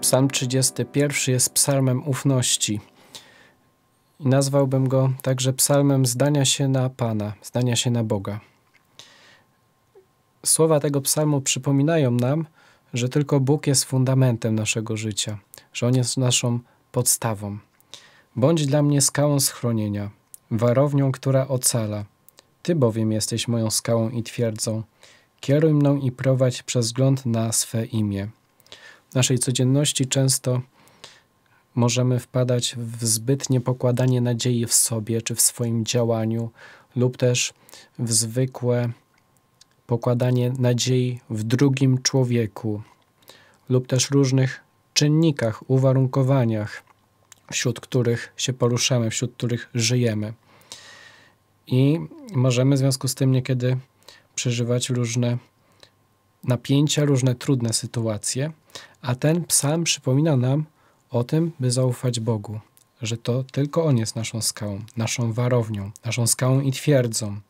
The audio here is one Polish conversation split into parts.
Psalm 31 jest psalmem ufności. I nazwałbym go także psalmem zdania się na Pana, zdania się na Boga. Słowa tego psalmu przypominają nam, że tylko Bóg jest fundamentem naszego życia, że On jest naszą podstawą. Bądź dla mnie skałą schronienia, warownią, która ocala. Ty bowiem jesteś moją skałą i twierdzą. Kieruj mną i prowadź przez wzgląd na swe imię naszej codzienności często możemy wpadać w zbytnie pokładanie nadziei w sobie czy w swoim działaniu, lub też w zwykłe pokładanie nadziei w drugim człowieku, lub też różnych czynnikach, uwarunkowaniach, wśród których się poruszamy, wśród których żyjemy. I możemy w związku z tym niekiedy przeżywać różne napięcia, różne trudne sytuacje, a ten psalm przypomina nam o tym, by zaufać Bogu, że to tylko On jest naszą skałą, naszą warownią, naszą skałą i twierdzą,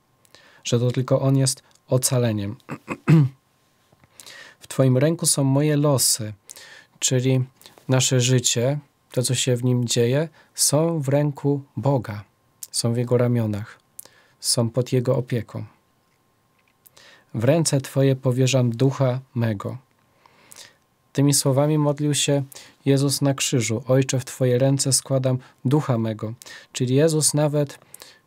że to tylko On jest ocaleniem. w Twoim ręku są moje losy, czyli nasze życie, to co się w nim dzieje, są w ręku Boga, są w Jego ramionach, są pod Jego opieką. W ręce Twoje powierzam ducha mego. Tymi słowami modlił się Jezus na krzyżu. Ojcze, w Twoje ręce składam ducha mego. Czyli Jezus nawet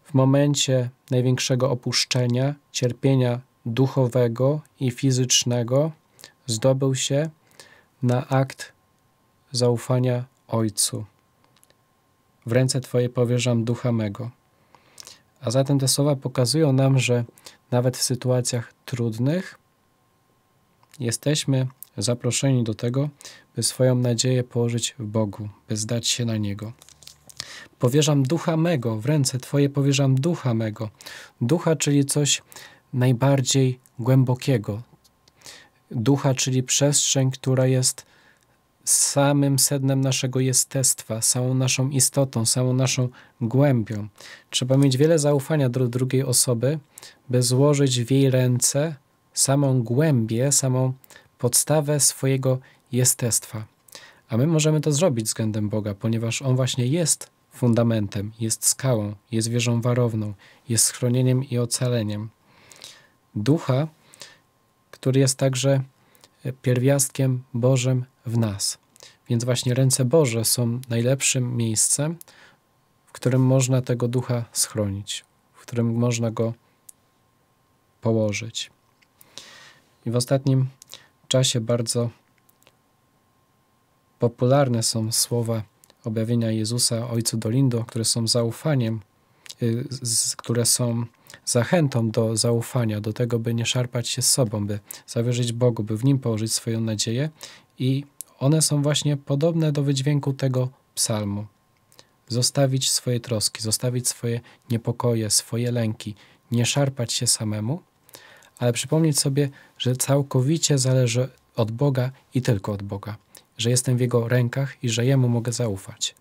w momencie największego opuszczenia, cierpienia duchowego i fizycznego zdobył się na akt zaufania Ojcu. W ręce Twoje powierzam ducha mego. A zatem te słowa pokazują nam, że nawet w sytuacjach trudnych jesteśmy zaproszeni do tego, by swoją nadzieję położyć w Bogu, by zdać się na Niego. Powierzam ducha mego, w ręce Twoje powierzam ducha mego. Ducha, czyli coś najbardziej głębokiego. Ducha, czyli przestrzeń, która jest samym sednem naszego jestestwa, samą naszą istotą, samą naszą głębią. Trzeba mieć wiele zaufania do drugiej osoby, by złożyć w jej ręce samą głębię, samą podstawę swojego jestestwa. A my możemy to zrobić względem Boga, ponieważ On właśnie jest fundamentem, jest skałą, jest wieżą warowną, jest schronieniem i ocaleniem. Ducha, który jest także pierwiastkiem Bożym w nas. Więc właśnie ręce Boże są najlepszym miejscem, w którym można tego ducha schronić, w którym można go położyć. I w ostatnim czasie bardzo popularne są słowa objawienia Jezusa Ojcu Dolindo, które są zaufaniem, y, które są zachętą do zaufania, do tego, by nie szarpać się z sobą, by zawierzyć Bogu, by w Nim położyć swoją nadzieję i one są właśnie podobne do wydźwięku tego psalmu. Zostawić swoje troski, zostawić swoje niepokoje, swoje lęki, nie szarpać się samemu, ale przypomnieć sobie, że całkowicie zależy od Boga i tylko od Boga, że jestem w Jego rękach i że Jemu mogę zaufać.